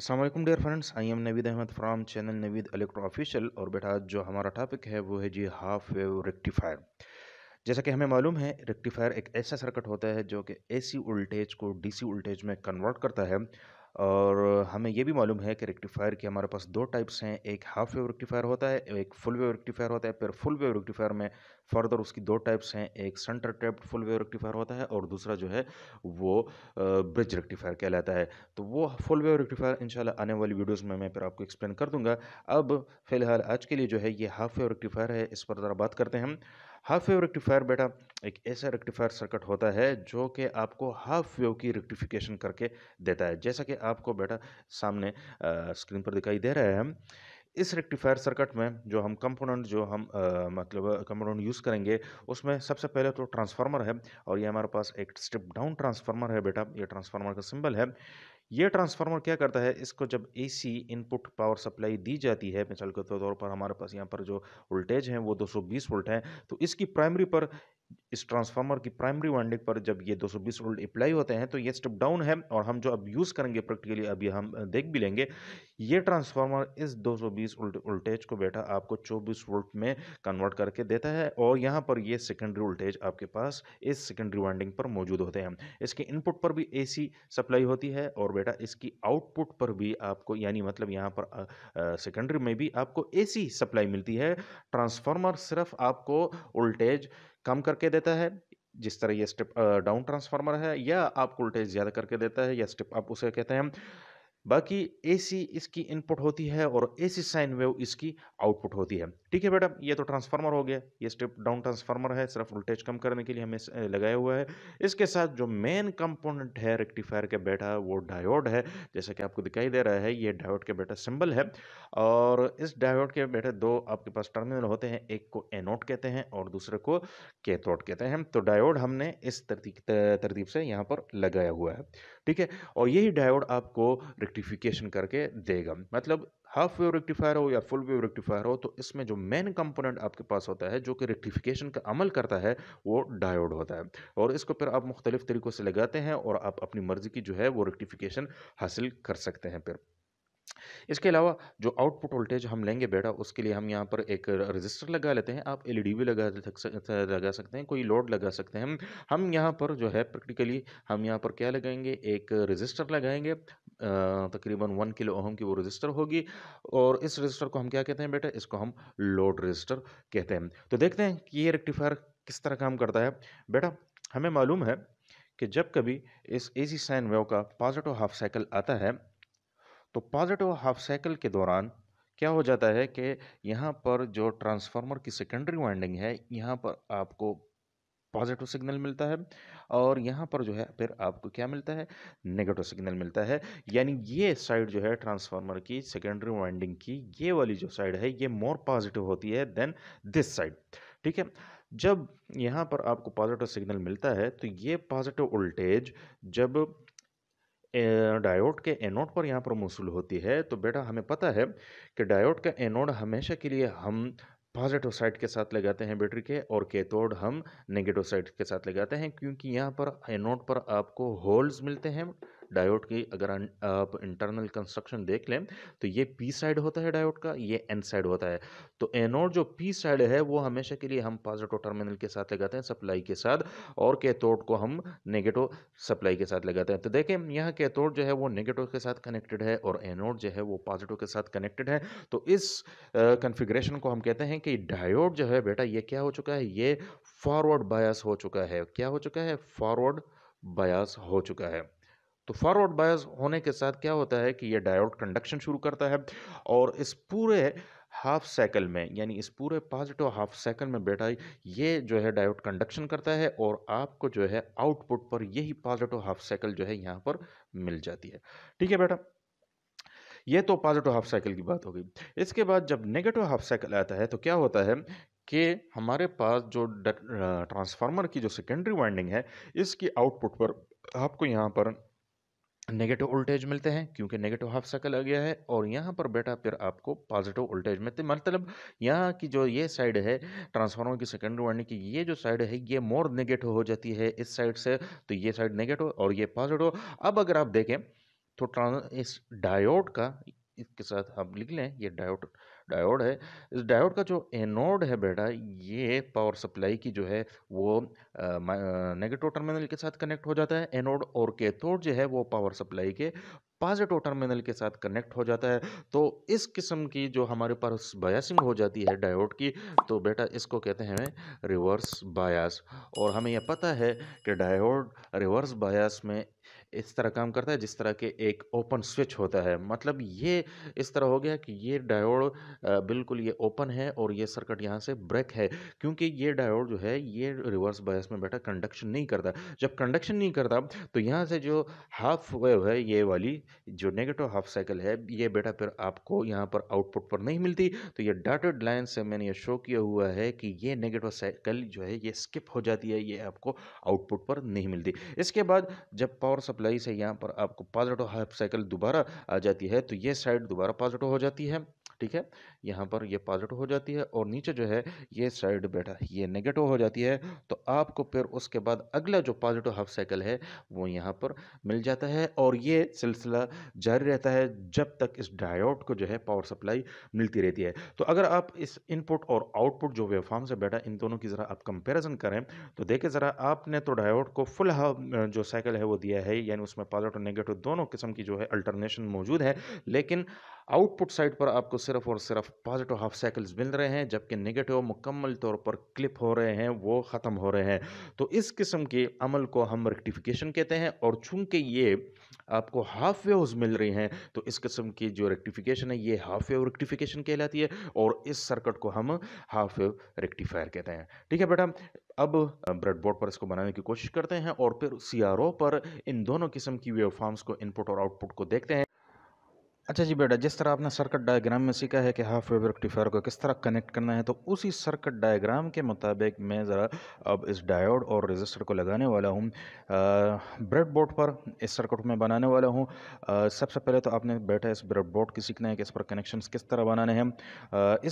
Aslam dear friends I am Naveed Ahmad from channel Naveed electro official और बेटा जो हमारा टॉपिक है वो है जी हाफ वेव रेक्टिफायर जैसा कि हमें मालूम है रेक्टिफायर एक ऐसा सर्किट होता है जो कि एसी वोल्टेज को डीसी वोल्टेज में कन्वर्ट करता है और हमें यह भी मालूम है कि रेक्टिफायर के हमारे पास दो टाइप्स हैं एक हाफ वेव रेक्टिफायर होता है एक फुल वेव रेक्टिफायर होता है फिर फुल वेव रेक्टिफायर में फर्दर उसकी दो टाइप्स हैं एक centre tapped full wave rectifier होता है और दूसरा जो है वो ब्रिज रेक्टिफायर कहलाता है तो वो फुल वेव रेक्टिफायर इनशाला आने वाली वीडियोज़ में मैं फिर आपको एक्सप्लेन कर दूंगा अब फिलहाल आज के लिए जो है ये हाफ वेव रेक्टिफायर है इस पर ज़रा बात करते हैं हाफ वेव रेक्टिफायर बेटा एक ऐसा रेक्टिफायर सर्किट होता है जो कि आपको हाफ वेव की रेक्टिफिकेशन करके देता है जैसा कि आपको बेटा सामने स्क्रीन पर दिखाई दे रहा है इस रेक्टिफायर सर्किट में जो हम कंपोनेंट जो हम आ, मतलब कंपोनेंट यूज़ करेंगे उसमें सबसे पहले तो ट्रांसफार्मर है और ये हमारे पास एक स्टेप डाउन ट्रांसफार्मर है बेटा ये ट्रांसफार्मर का सिंबल है ये ट्रांसफार्मर क्या करता है इसको जब एसी इनपुट पावर सप्लाई दी जाती है मिसाल के तौर पर हमारे पास यहाँ पर जो वोल्टेज है वो 220 वोल्ट है तो इसकी प्राइमरी पर इस ट्रांसफार्मर की प्राइमरी वाइंडिंग पर जब ये 220 वोल्ट अप्लाई होते हैं तो ये स्टेप डाउन है और हम जो अब यूज़ करेंगे प्रैक्टिकली अभी हम देख भी लेंगे ये ट्रांसफार्मर इस 220 वोल्ट वोल्टेज को बेटा आपको 24 वोल्ट में कन्वर्ट करके देता है और यहाँ पर ये सेकेंडरी वोल्टेज आपके पास इस सेकेंडरी वाइंडिंग पर मौजूद होते हैं इसके इनपुट पर भी ए सप्लाई होती है और बेटा इसकी आउटपुट पर भी आपको यानी मतलब यहाँ पर सेकेंडरी में भी आपको ए सप्लाई मिलती है ट्रांसफार्मर सिर्फ आपको वोल्टेज कम करके देता है जिस तरह ये स्टेप डाउन ट्रांसफार्मर है या आप वोल्टेज ज़्यादा करके देता है या स्टेप आप उसे कहते हैं बाकी एसी इसकी इनपुट होती है और एसी साइन वेव इसकी आउटपुट होती है ठीक है बेटा ये तो ट्रांसफार्मर हो गया ये स्टेप डाउन ट्रांसफार्मर है सिर्फ वोल्टेज कम करने के लिए हमें लगाया हुआ है इसके साथ जो मेन कंपोनेंट है रेक्टिफायर के बेटा वो डायोड है जैसा कि आपको दिखाई दे रहा है ये डायोड के बेटा सिंबल है और इस डायोड के बेटे दो आपके पास टर्मिनल होते हैं एक को एनोट कहते हैं और दूसरे को कैथोड कहते हैं तो डायोड हमने इस तरतीब से यहाँ पर लगाया हुआ है ठीक है और यही डायोड आपको रेक्टिफिकेशन करके देगा मतलब हाफ वेव रेक्टिफायर हो या फुल वेव रेक्टिफायर हो तो इसमें जो मेन कंपोनेंट आपके पास होता है जो कि रेक्टिफिकेशन का अमल करता है वो डायोड होता है और इसको फिर आप मुख्तलिफ तरीक़ों से लगाते हैं और आप अपनी मर्ज़ी की जो है वो रेक्टिफिकेशन हासिल कर सकते हैं फिर इसके अलावा जो आउटपुट वोल्टेज हम लेंगे बेटा उसके लिए हम यहाँ पर एक रजिस्टर लगा लेते हैं आप एल भी लगा लगा सकते हैं कोई लोड लगा सकते हैं हम यहाँ पर जो है प्रैक्टिकली हम यहाँ पर क्या लगाएंगे एक रजिस्टर लगाएंगे तकरीबन वन किलो ओहम की वो रजिस्टर होगी और इस रजिस्टर को हम क्या कहते हैं बेटा इसको हम लोड रजिस्टर कहते हैं तो देखते हैं कि ये रेक्टिफायर किस तरह काम करता है बेटा हमें मालूम है कि जब कभी इस एसी साइन वेव का पॉजिटिव हाफ साइकिल आता है तो पॉजिटिव हाफ साइकिल के दौरान क्या हो जाता है कि यहाँ पर जो ट्रांसफार्मर की सेकेंडरी वाइंडिंग है यहाँ पर आपको पॉजिटिव सिग्नल मिलता है और यहाँ पर जो है फिर आपको क्या मिलता है नेगेटिव सिग्नल मिलता है यानी ये साइड जो है ट्रांसफार्मर की सेकेंडरी वाइंडिंग की ये वाली जो साइड है ये मोर पॉजिटिव होती है देन दिस साइड ठीक है जब यहाँ पर आपको पॉजिटिव सिग्नल मिलता है तो ये पॉजिटिव वोल्टेज जब डायोड के एनोड पर यहाँ पर मौसूल होती है तो बेटा हमें पता है कि डायोड का एनोड हमेशा के लिए हम पॉजिटिव साइड के साथ लगाते हैं बैटरी के और कैथोड हम नेगेटिव साइड के साथ लगाते हैं क्योंकि यहाँ पर एनोड पर आपको होल्स मिलते हैं डायोड की अगर आप इंटरनल कंस्ट्रक्शन देख लें तो ये पी साइड होता है डायोड का ये एन साइड होता है तो एनोड जो पी साइड है वो हमेशा के लिए हम पॉजिटिव टर्मिनल के साथ लगाते हैं सप्लाई के साथ और कैथोड को हम नेगेटिव सप्लाई के साथ लगाते हैं तो देखें यहाँ कैथोड जो है वो नेगेटिव के साथ कनेक्टेड है और एनोड जो है वो पॉजिटिव के साथ कनेक्टेड है तो इस कन्फिग्रेशन को हम कहते हैं कि डायोड जो है बेटा ये क्या हो चुका है ये फॉरवर्ड बायस हो चुका है क्या हो चुका है फॉरवर्ड बायस हो चुका है तो फॉरवर्ड बायस होने के साथ क्या होता है कि ये डायोड कंडक्शन शुरू करता है और इस पूरे हाफ साइकिल में यानी इस पूरे पॉजिटिव हाफ साइकिल में बेटा ये जो है डायोड कंडक्शन करता है और आपको जो है आउटपुट पर यही पॉजिटिव हाफ साइकिल जो है यहाँ पर मिल जाती है ठीक है बेटा ये तो पॉजिटिव हाफ साइकिल की बात हो गई इसके बाद जब नेगेटिव हाफ साइकिल आता है तो क्या होता है कि हमारे पास जो ट्रांसफार्मर की जो सेकेंडरी वाइंडिंग है इसकी आउटपुट पर आपको यहाँ पर नेगेटिव वोल्टेज मिलते हैं क्योंकि नेगेटिव हाफ साइकिल आ गया है और यहाँ पर बेटा फिर आपको पॉजिटिव वोल्टेज मिलते हैं मतलब यहाँ की जो ये साइड है ट्रांसफार्मर की सेकेंडरी वाइंडिंग की ये जो साइड है ये मोर नेगेटिव हो जाती है इस साइड से तो ये साइड नेगेटिव और ये पॉजिटिव अब अगर आप देखें तो ट्रांस इस डायोड का इसके साथ आप लिख लें ये डायोड डायोड है इस डायोड का जो एनोड है बेटा ये पावर सप्लाई की जो है वो नेगेटिव टर्मिनल के साथ कनेक्ट हो जाता है एनोड और कैथोड जो है वो पावर सप्लाई के पॉजिटिव टर्मिनल के साथ कनेक्ट हो जाता है तो इस किस्म की जो हमारे पास बायासिंग हो जाती है डायोड की तो बेटा इसको कहते हैं रिवर्स बायास और हमें यह पता है कि डायोड रिवर्स बायास में इस तरह काम करता है जिस तरह के एक ओपन स्विच होता है मतलब ये इस तरह हो गया कि ये डायोड बिल्कुल ये ओपन है और ये सर्किट यहाँ से ब्रेक है क्योंकि ये डायोड जो है ये रिवर्स बायस में बैठा कंडक्शन नहीं करता जब कंडक्शन नहीं करता तो यहाँ से जो हाफ वेव है ये वाली जो नेगेटिव हाफ साइकिल है ये बेटा फिर आपको यहाँ पर आउटपुट पर नहीं मिलती तो ये डाटेड लाइन से मैंने ये शो किया हुआ है कि ये नेगेटिव साइकिल जो है ये स्किप हो जाती है ये आपको आउटपुट पर नहीं मिलती इसके बाद जब पावर सप्लाई सप्लाई से यहाँ पर आपको पॉजिटिव हाफ साइकिल दोबारा आ जाती है तो ये साइड दोबारा पॉजिटिव हो जाती है ठीक है यहाँ पर यह पॉजिटिव हो जाती है और नीचे जो है ये साइड बेटा ये नेगेटिव हो जाती है तो आपको फिर उसके बाद अगला जो पॉजिटिव हाफ साइकिल है वो यहाँ पर मिल जाता है और ये सिलसिला जारी रहता है जब तक इस डायोड को जो है पावर सप्लाई मिलती रहती है तो अगर आप इस इनपुट और आउटपुट जो वेवफॉर्म से बेटा इन दोनों की ज़रा आप कंपेरिजन करें तो देखें ज़रा आपने तो डायोड को फुल हाफ जो साइकिल है वो दिया है यानी उसमें पॉजिटिव नेगेटिव दोनों किस्म की जो है अल्टरनेशन मौजूद है लेकिन आउटपुट साइड पर आपको सिर्फ और सिर्फ पॉजिटिव हाफ साइकिल्स मिल रहे हैं जबकि नेगेटिव मुकम्मल तौर पर क्लिप हो रहे हैं वो ख़त्म हो रहे हैं तो इस किस्म के अमल को हम रेक्टिफिकेशन कहते हैं और चूंकि ये आपको हाफ वेव्स मिल रही हैं तो इस किस्म की जो रेक्टिफिकेशन है ये हाफ वेव रेक्टिफिकेशन कहलाती है और इस सर्कट को हम हाफ वेव रेक्टिफायर कहते हैं ठीक है बेटा अब ब्रेडबोर्ड पर इसको बनाने की कोशिश करते हैं और फिर सी पर इन दोनों किस्म की वेव को इनपुट और आउटपुट को देखते हैं अच्छा जी बेटा जिस तरह आपने सर्किट डायग्राम में सीखा है कि हाफ वेव रेक्टिफायर को किस तरह कनेक्ट करना है तो उसी सर्किट डायग्राम के मुताबिक मैं ज़रा अब इस डायोड और रेजिस्टर को लगाने वाला हूँ ब्रेड बोर्ड पर इस सर्किट में बनाने वाला हूँ सबसे पहले तो आपने बेटा इस ब्रेड बोर्ड की सीखना है कि इस पर कनेक्शन किस तरह बनाने हैं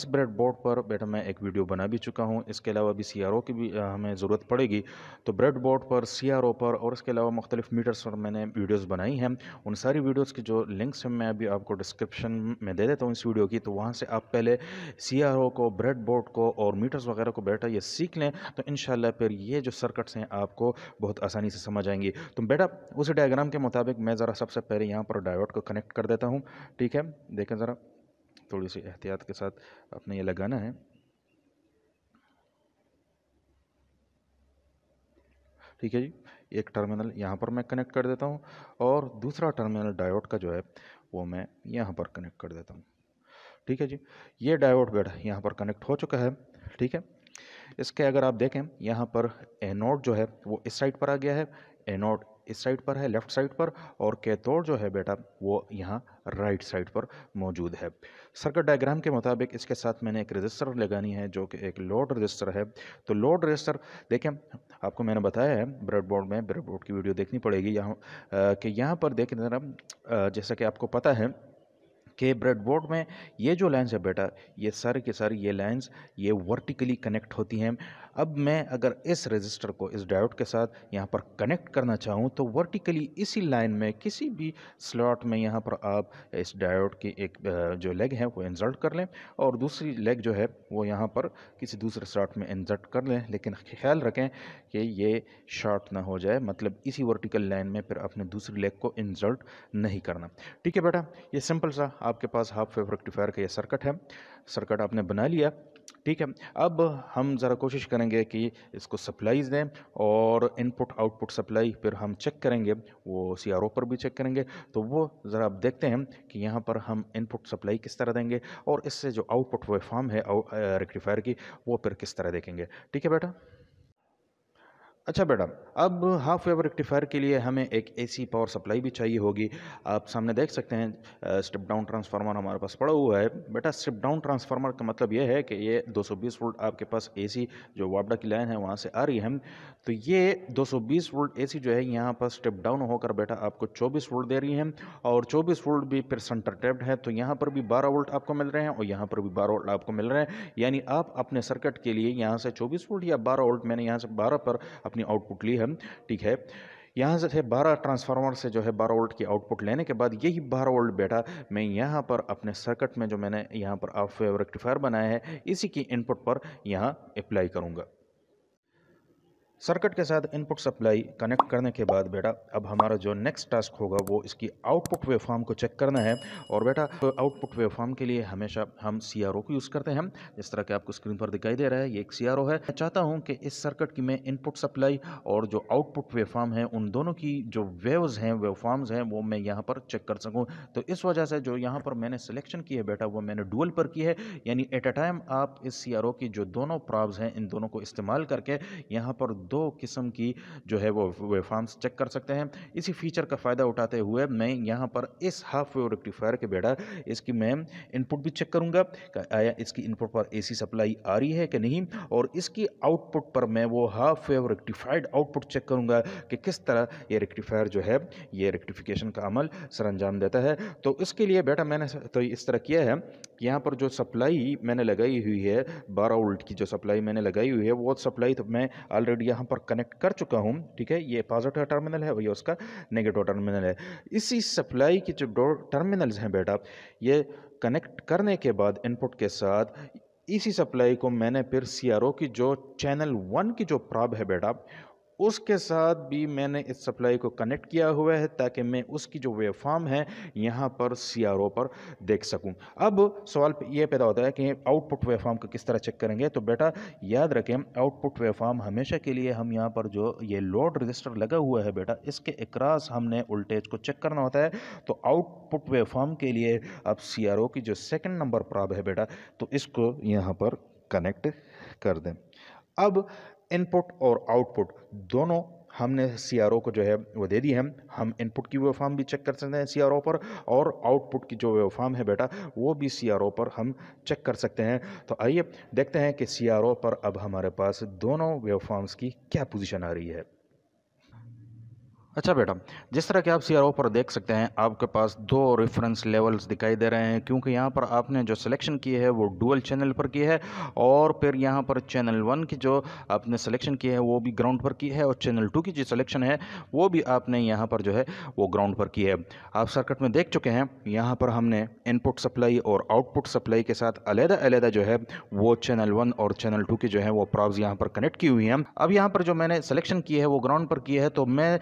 इस ब्रेड बोर्ड पर बेटा मैं एक वीडियो बना भी चुका हूँ इसके अलावा अभी सी की भी हमें ज़रूरत पड़ेगी तो ब्रेड बोर्ड पर सी पर और इसके अलावा मुख्तलिफ मीटर्स पर मैंने वीडियोज़ बनाई हैं उन सारी वीडियोज़ की जो लिंक्स हैं मैं अभी आप आपको डिस्क्रिप्शन में दे देता हूँ इस वीडियो की तो वहाँ से आप पहले सी को ब्रेड बोर्ड को और मीटर्स वगैरह को बेटा ये सीख लें तो इन फिर ये जो सर्कट्स हैं आपको बहुत आसानी से समझ आएंगी तो बेटा उसी डायग्राम के मुताबिक मैं ज़रा सबसे पहले यहाँ पर डायवर्ट को कनेक्ट कर देता हूँ ठीक है देखें ज़रा थोड़ी सी एहतियात के साथ अपने ये लगाना है ठीक है जी एक टर्मिनल यहाँ पर मैं कनेक्ट कर देता हूँ और दूसरा टर्मिनल डायोड का जो है वो मैं यहाँ पर कनेक्ट कर देता हूँ ठीक है जी ये डायोड बेड यहाँ पर कनेक्ट हो चुका है ठीक है इसके अगर आप देखें यहाँ पर एनोड जो है वो इस साइड पर आ गया है एनोड इस साइड पर है लेफ्ट साइड पर और कैथोड जो है बेटा वो यहाँ राइट साइड पर मौजूद है सर्किट डायग्राम के मुताबिक इसके साथ मैंने एक रजिस्टर लगानी है जो कि एक लोड रजिस्टर है तो लोड रजिस्टर देखें आपको मैंने बताया है ब्रेडबोर्ड में ब्रेडबोर्ड की वीडियो देखनी पड़ेगी यहाँ कि यहाँ पर देखें जरा जैसा कि आपको पता है कि ब्रेडबोर्ड में ये जो लाइन्स है बेटा ये सारे के सारे ये लाइन्स ये वर्टिकली कनेक्ट होती हैं अब मैं अगर इस रजिस्टर को इस डायोड के साथ यहाँ पर कनेक्ट करना चाहूँ तो वर्टिकली इसी लाइन में किसी भी स्लॉट में यहाँ पर आप इस डायोड की एक जो लेग है वो इंसर्ट कर लें और दूसरी लेग जो है वो यहाँ पर किसी दूसरे स्लॉट में इंसर्ट कर लें लेकिन ख्याल रखें कि ये शॉर्ट ना हो जाए मतलब इसी वर्टिकल लाइन में फिर अपने दूसरी लेग को इंसर्ट नहीं करना ठीक है बेटा ये सिंपल सा आपके पास हाफ वेव रेक्टिफायर का यह सर्किट है सर्किट आपने बना लिया ठीक है अब हम ज़रा कोशिश करेंगे कि इसको सप्लाईज़ दें और इनपुट आउटपुट सप्लाई फिर हम चेक करेंगे वो सी पर भी चेक करेंगे तो वो ज़रा आप देखते हैं कि यहाँ पर हम इनपुट सप्लाई किस तरह देंगे और इससे जो आउटपुट वे फॉर्म है रेक्टिफायर की वो फिर किस तरह देखेंगे ठीक है बेटा अच्छा बेटा अब हाफ वेवर रेक्टिफायर के लिए हमें एक एसी पावर सप्लाई भी चाहिए होगी आप सामने देख सकते हैं स्टेप डाउन ट्रांसफार्मर हमारे पास पड़ा हुआ है बेटा स्टेप डाउन ट्रांसफार्मर का मतलब यह है कि ये 220 वोल्ट आपके पास एसी जो वापडा की लाइन है वहाँ से आ रही है तो ये 220 वोल्ट एसी जो है यहाँ पर स्टेप डाउन होकर बेटा आपको चौबीस वोल्ट दे रही है और चौबीस वोल्ट भी फिर सेंटर टेप्ड है तो यहाँ पर भी बारह वोल्ट आपको मिल रहे हैं और यहाँ पर भी बारह वोल्ट आपको मिल रहे हैं यानी आप अपने सर्किट के लिए यहाँ से चौबीस वोल्ट या बारह वोल्ट मैंने यहाँ से बारह पर अपनी आउटपुट ली है ठीक है यहाँ से बारह ट्रांसफार्मर से जो है बारह वोल्ट की आउटपुट लेने के बाद यही बारह वोल्ट बेटा मैं यहाँ पर अपने सर्किट में जो मैंने यहाँ पर ऑफ रेक्टिफायर बनाया है इसी की इनपुट पर यहाँ अप्लाई करूँगा सर्किट के साथ इनपुट सप्लाई कनेक्ट करने के बाद बेटा अब हमारा जो नेक्स्ट टास्क होगा वो इसकी आउटपुट वेवफॉर्म को चेक करना है और बेटा आउटपुट वेवफॉर्म के लिए हमेशा हम सी को यूज़ करते हैं जिस तरह के आपको स्क्रीन पर दिखाई दे रहा है ये एक सी है मैं चाहता हूँ कि इस सर्किट की मैं इनपुट सप्लाई और जो आउटपुट वेवफॉर्म है उन दोनों की जो वेव्स हैं वेवफॉर्म्स हैं वो मैं यहाँ पर चेक कर सकूँ तो इस वजह से जो यहाँ पर मैंने सिलेक्शन की है बेटा वो मैंने डुअल पर की है यानी एट अ टाइम आप इस सी की जो दोनों प्रॉब्स हैं इन दोनों को इस्तेमाल करके यहाँ पर दो किस्म की जो है वो वेफॉर्म्स चेक कर सकते हैं इसी फीचर का फ़ायदा उठाते हुए मैं यहाँ पर इस हाफ वेव रेक्टिफायर के बेटा इसकी मैं इनपुट भी चेक करूँगा आया इसकी इनपुट पर ए सप्लाई आ रही है कि नहीं और इसकी आउटपुट पर मैं वो half wave rectified output check करूँगा कि किस तरह ये रेक्टिफायर जो है ये रेक्टिफिकेशन का अमल सर अंजाम देता है तो इसके लिए बेटा मैंने तो इस तरह किया है कि यहाँ पर जो सप्लाई मैंने लगाई हुई है बारह वोल्ट की जो सप्लाई मैंने लगाई हुई है वो सप्लाई तो मैं ऑलरेडी यहाँ पर कनेक्ट कर चुका हूँ ठीक है ये पॉजिटिव टर्मिनल है और ये उसका नेगेटिव टर्मिनल है इसी सप्लाई की जो दो टर्मिनल्स हैं बेटा ये कनेक्ट करने के बाद इनपुट के साथ इसी सप्लाई को मैंने फिर सीआरओ की जो चैनल वन की जो प्रॉब है बेटा उसके साथ भी मैंने इस सप्लाई को कनेक्ट किया हुआ है ताकि मैं उसकी जो वेव फॉर्म है यहाँ पर सी पर देख सकूँ अब सवाल ये पैदा होता है कि आउटपुट वेव फॉर्म को किस तरह चेक करेंगे तो बेटा याद रखें आउटपुट वेव फॉर्म हमेशा के लिए हम यहाँ पर जो ये लोड रजिस्टर लगा हुआ है बेटा इसके अक्रास हमने वोल्टेज को चेक करना होता है तो आउटपुट वेव फॉर्म के लिए अब सी की जो सेकेंड नंबर प्रॉब है बेटा तो इसको यहाँ पर कनेक्ट कर दें अब इनपुट और आउटपुट दोनों हमने सी को जो है वो दे दी है हम इनपुट की फार्म भी चेक कर सकते हैं सी पर और आउटपुट की जो वेवफार्म है बेटा वो भी सी पर हम चेक कर सकते हैं तो आइए देखते हैं कि सी पर अब हमारे पास दोनों वेवफार्म्स की क्या पोजीशन आ रही है अच्छा बेटा जिस तरह के आप सीआरओ पर देख सकते हैं आपके पास दो रेफरेंस लेवल्स दिखाई दे रहे हैं क्योंकि यहाँ पर आपने जो सिलेक्शन की है वो डुअल चैनल पर की है और फिर यहाँ पर चैनल वन की जो आपने सिलेक्शन की है वो भी ग्राउंड पर की है और चैनल टू की जो सिलेक्शन है वो भी आपने यहाँ पर जो है वो ग्राउंड पर की है आप सर्किट में देख चुके हैं यहाँ पर हमने इनपुट सप्लाई और आउटपुट सप्लाई के साथ अलहदा अलहदा जो है वो चैनल वन और चैनल टू की जो है वो प्रॉब्स यहाँ पर कनेक्ट की हुई हैं अब यहाँ पर जो मैंने सिलेक्शन की है वो ग्राउंड पर की है तो मैं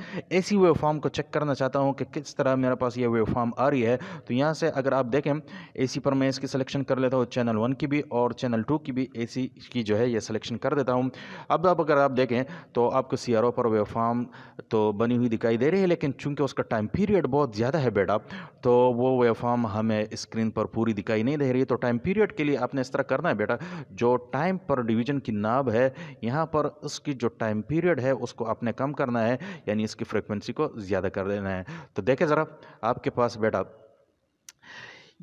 इसी वेव फॉर्म को चेक करना चाहता हूँ कि किस तरह मेरे पास ये वेव फॉर्म आ रही है तो यहाँ से अगर आप देखें सी पर मैं इसकी सिलेक्शन कर लेता हूँ चैनल वन की भी और चैनल टू की भी सी की जो है ये सिलेक्शन कर देता हूँ अब आप अगर आप देखें तो आपको सी पर वेव फॉर्म तो बनी हुई दिखाई दे रही है लेकिन चूँकि उसका टाइम पीरियड बहुत ज़्यादा है बेटा तो वो वेव फॉर्म हमें स्क्रीन पर पूरी दिखाई नहीं दे रही है तो टाइम पीरियड के लिए आपने इस तरह करना है बेटा जो टाइम पर डिवीजन की नाब है यहाँ पर उसकी जो टाइम पीरियड है उसको आपने कम करना है यानी इसकी फ्रिक्वेंसी फ्रिक्वेंसी को ज़्यादा कर देना है तो देखें ज़रा आपके पास बेटा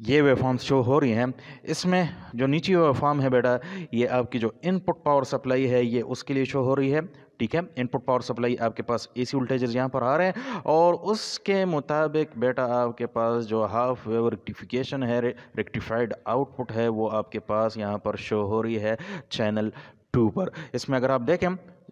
ये वेफॉर्म्स शो हो रही हैं इसमें जो नीचे वेफॉर्म है बेटा ये आपकी जो इनपुट पावर सप्लाई है ये उसके लिए शो हो रही है ठीक है इनपुट पावर सप्लाई आपके पास ए सी वोल्टेजेस यहाँ पर आ रहे हैं और उसके मुताबिक बेटा आपके पास जो हाफ वेव रेक्टिफिकेशन है रेक्टिफाइड आउटपुट है वो आपके पास यहाँ पर शो हो रही है चैनल टू पर इसमें अगर आप देखें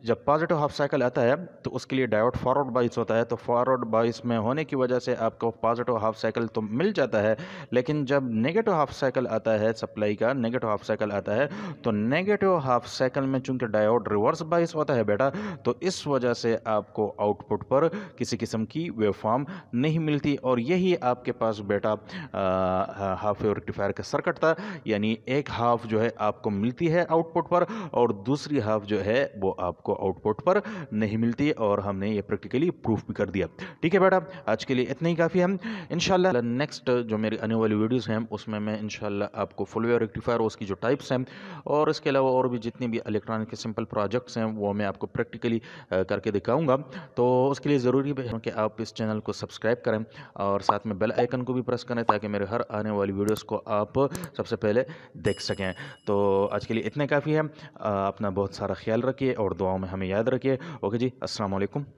जब पॉजिटिव हाफ साइकिल आता है तो उसके लिए डायोड फॉरवर्ड बाइस होता है तो फॉरवर्ड बाइस में होने की वजह से आपको पॉजिटिव हाफ साइकिल तो मिल जाता है लेकिन जब नेगेटिव हाफ साइकिल आता है सप्लाई का नेगेटिव हाफ साइकिल आता है तो नेगेटिव हाफ साइकिल में चूंकि डायोड रिवर्स बाइस होता है बेटा तो इस वजह से आपको आउटपुट पर किसी किस्म की वेवफॉर्म नहीं मिलती और यही आपके पास बेटा हाफ रेक्टिफायर का सर्किट था यानी एक हाफ जो है आपको मिलती है आउटपुट पर और दूसरी हाफ जो है वो आपको आपको आउटपुट पर नहीं मिलती और हमने ये प्रैक्टिकली प्रूफ भी कर दिया ठीक है बेटा आज के लिए इतना ही काफ़ी हम इनशाला नेक्स्ट जो मेरी आने वाली वीडियोज़ हैं उसमें मैं इनशाला आपको फुलवेयर रेक्टिफायर उसकी जो टाइप्स हैं और इसके अलावा और भी जितने भी इलेक्ट्रॉनिक सिंपल प्रोजेक्ट्स हैं वो मैं आपको प्रैक्टिकली करके दिखाऊंगा तो उसके लिए ज़रूरी है कि आप इस चैनल को सब्सक्राइब करें और साथ में बेल आइकन को भी प्रेस करें ताकि मेरे हर आने वाली वीडियोस को आप सबसे पहले देख सकें तो आज के लिए इतने काफ़ी है अपना बहुत सारा ख्याल रखिए और दुआ दुआओं में हमें याद रखिए ओके जी असलम